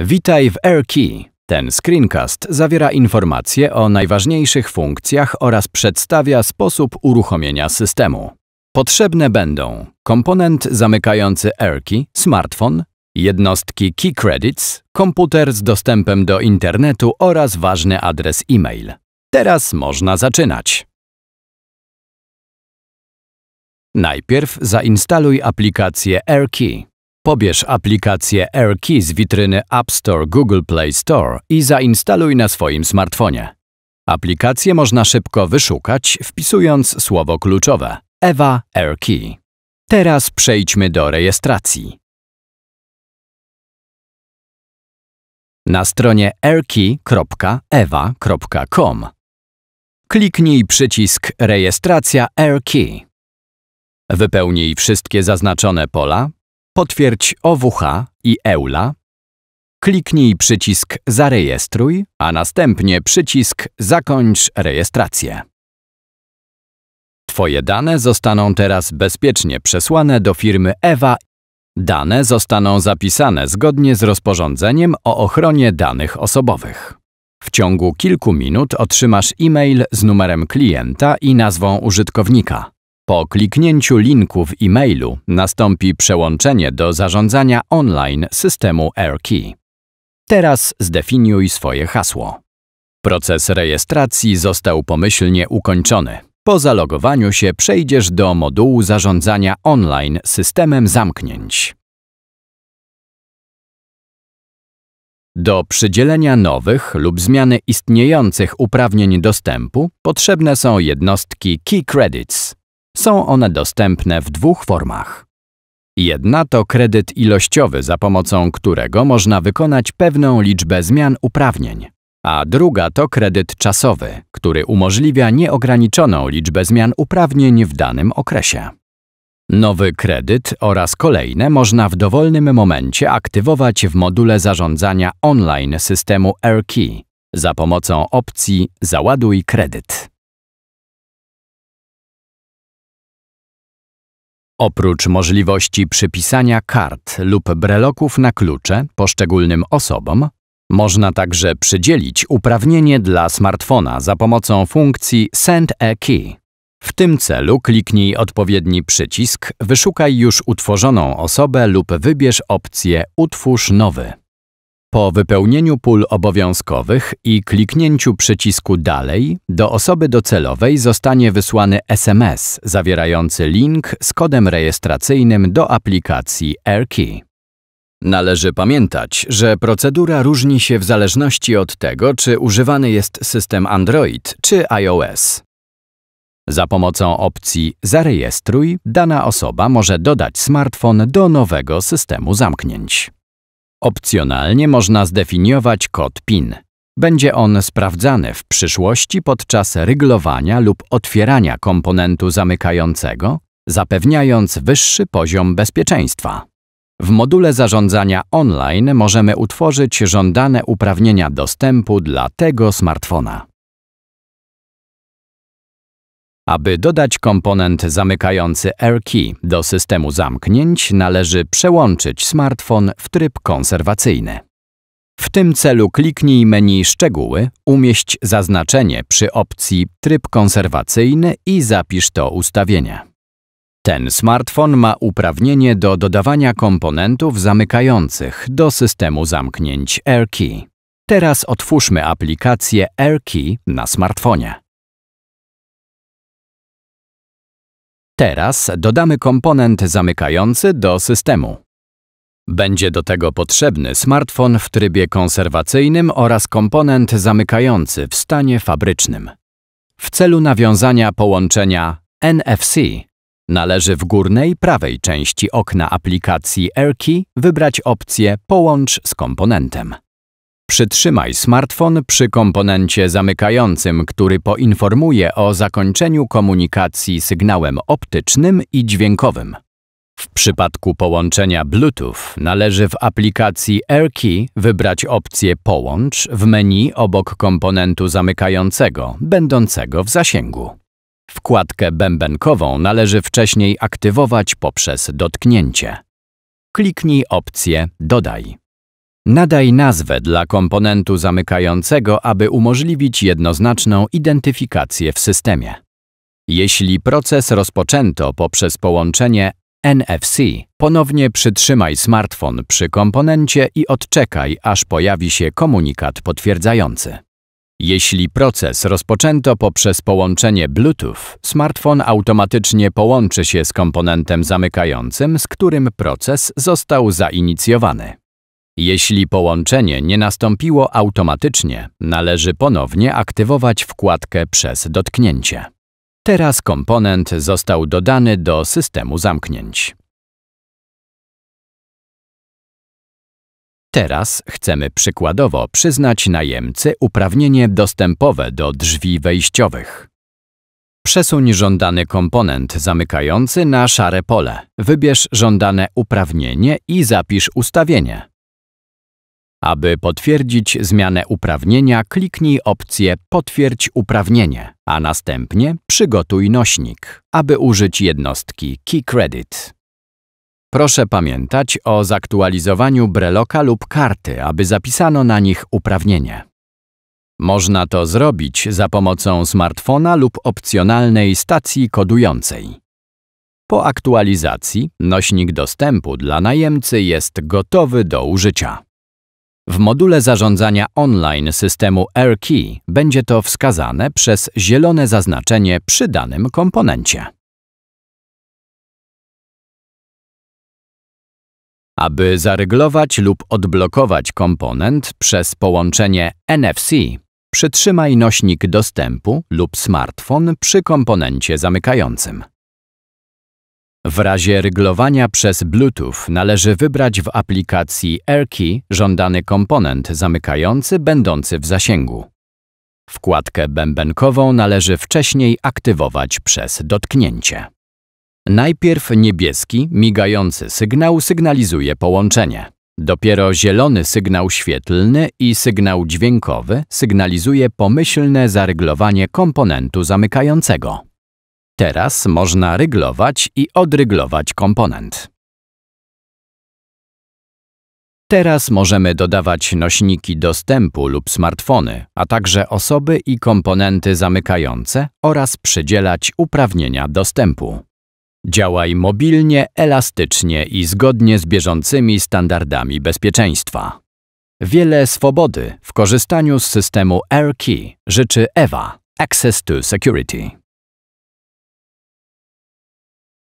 Witaj w AirKey. Ten screencast zawiera informacje o najważniejszych funkcjach oraz przedstawia sposób uruchomienia systemu. Potrzebne będą komponent zamykający AirKey, smartfon, jednostki Key Credits, komputer z dostępem do internetu oraz ważny adres e-mail. Teraz można zaczynać. Najpierw zainstaluj aplikację AirKey. Pobierz aplikację AirKey z witryny App Store Google Play Store i zainstaluj na swoim smartfonie. Aplikację można szybko wyszukać, wpisując słowo kluczowe Ewa AirKey. Teraz przejdźmy do rejestracji. Na stronie airkey.eva.com kliknij przycisk Rejestracja AirKey. Wypełnij wszystkie zaznaczone pola, Potwierdź OWH i EULA. Kliknij przycisk Zarejestruj, a następnie przycisk Zakończ rejestrację. Twoje dane zostaną teraz bezpiecznie przesłane do firmy EWA. Dane zostaną zapisane zgodnie z rozporządzeniem o ochronie danych osobowych. W ciągu kilku minut otrzymasz e-mail z numerem klienta i nazwą użytkownika. Po kliknięciu linku w e-mailu nastąpi przełączenie do zarządzania online systemu AirKey. Teraz zdefiniuj swoje hasło. Proces rejestracji został pomyślnie ukończony. Po zalogowaniu się przejdziesz do modułu zarządzania online systemem zamknięć. Do przydzielenia nowych lub zmiany istniejących uprawnień dostępu potrzebne są jednostki Key Credits. Są one dostępne w dwóch formach. Jedna to kredyt ilościowy, za pomocą którego można wykonać pewną liczbę zmian uprawnień, a druga to kredyt czasowy, który umożliwia nieograniczoną liczbę zmian uprawnień w danym okresie. Nowy kredyt oraz kolejne można w dowolnym momencie aktywować w module zarządzania online systemu AirKey za pomocą opcji Załaduj kredyt. Oprócz możliwości przypisania kart lub breloków na klucze poszczególnym osobom, można także przydzielić uprawnienie dla smartfona za pomocą funkcji Send a Key. W tym celu kliknij odpowiedni przycisk, wyszukaj już utworzoną osobę lub wybierz opcję Utwórz nowy. Po wypełnieniu pól obowiązkowych i kliknięciu przycisku Dalej do osoby docelowej zostanie wysłany SMS zawierający link z kodem rejestracyjnym do aplikacji AirKey. Należy pamiętać, że procedura różni się w zależności od tego, czy używany jest system Android czy iOS. Za pomocą opcji Zarejestruj dana osoba może dodać smartfon do nowego systemu zamknięć. Opcjonalnie można zdefiniować kod PIN. Będzie on sprawdzany w przyszłości podczas ryglowania lub otwierania komponentu zamykającego, zapewniając wyższy poziom bezpieczeństwa. W module zarządzania online możemy utworzyć żądane uprawnienia dostępu dla tego smartfona. Aby dodać komponent zamykający AirKey do systemu zamknięć, należy przełączyć smartfon w tryb konserwacyjny. W tym celu kliknij menu Szczegóły, umieść zaznaczenie przy opcji Tryb konserwacyjny i zapisz to ustawienie. Ten smartfon ma uprawnienie do dodawania komponentów zamykających do systemu zamknięć AirKey. Teraz otwórzmy aplikację AirKey na smartfonie. Teraz dodamy komponent zamykający do systemu. Będzie do tego potrzebny smartfon w trybie konserwacyjnym oraz komponent zamykający w stanie fabrycznym. W celu nawiązania połączenia NFC należy w górnej prawej części okna aplikacji AirKey wybrać opcję Połącz z komponentem. Przytrzymaj smartfon przy komponencie zamykającym, który poinformuje o zakończeniu komunikacji sygnałem optycznym i dźwiękowym. W przypadku połączenia Bluetooth należy w aplikacji AirKey wybrać opcję Połącz w menu obok komponentu zamykającego, będącego w zasięgu. Wkładkę bębenkową należy wcześniej aktywować poprzez dotknięcie. Kliknij opcję Dodaj. Nadaj nazwę dla komponentu zamykającego, aby umożliwić jednoznaczną identyfikację w systemie. Jeśli proces rozpoczęto poprzez połączenie NFC, ponownie przytrzymaj smartfon przy komponencie i odczekaj, aż pojawi się komunikat potwierdzający. Jeśli proces rozpoczęto poprzez połączenie Bluetooth, smartfon automatycznie połączy się z komponentem zamykającym, z którym proces został zainicjowany. Jeśli połączenie nie nastąpiło automatycznie, należy ponownie aktywować wkładkę przez dotknięcie. Teraz komponent został dodany do systemu zamknięć. Teraz chcemy przykładowo przyznać najemcy uprawnienie dostępowe do drzwi wejściowych. Przesuń żądany komponent zamykający na szare pole. Wybierz żądane uprawnienie i zapisz ustawienie. Aby potwierdzić zmianę uprawnienia, kliknij opcję Potwierdź uprawnienie, a następnie przygotuj nośnik, aby użyć jednostki Key Credit. Proszę pamiętać o zaktualizowaniu breloka lub karty, aby zapisano na nich uprawnienie. Można to zrobić za pomocą smartfona lub opcjonalnej stacji kodującej. Po aktualizacji nośnik dostępu dla najemcy jest gotowy do użycia. W module zarządzania online systemu AirKey będzie to wskazane przez zielone zaznaczenie przy danym komponencie. Aby zareglować lub odblokować komponent przez połączenie NFC, przytrzymaj nośnik dostępu lub smartfon przy komponencie zamykającym. W razie ryglowania przez Bluetooth należy wybrać w aplikacji AirKey żądany komponent zamykający będący w zasięgu. Wkładkę bębenkową należy wcześniej aktywować przez dotknięcie. Najpierw niebieski, migający sygnał sygnalizuje połączenie. Dopiero zielony sygnał świetlny i sygnał dźwiękowy sygnalizuje pomyślne zaryglowanie komponentu zamykającego. Teraz można ryglować i odryglować komponent. Teraz możemy dodawać nośniki dostępu lub smartfony, a także osoby i komponenty zamykające oraz przydzielać uprawnienia dostępu. Działaj mobilnie, elastycznie i zgodnie z bieżącymi standardami bezpieczeństwa. Wiele swobody w korzystaniu z systemu AirKey życzy EWA – Access to Security.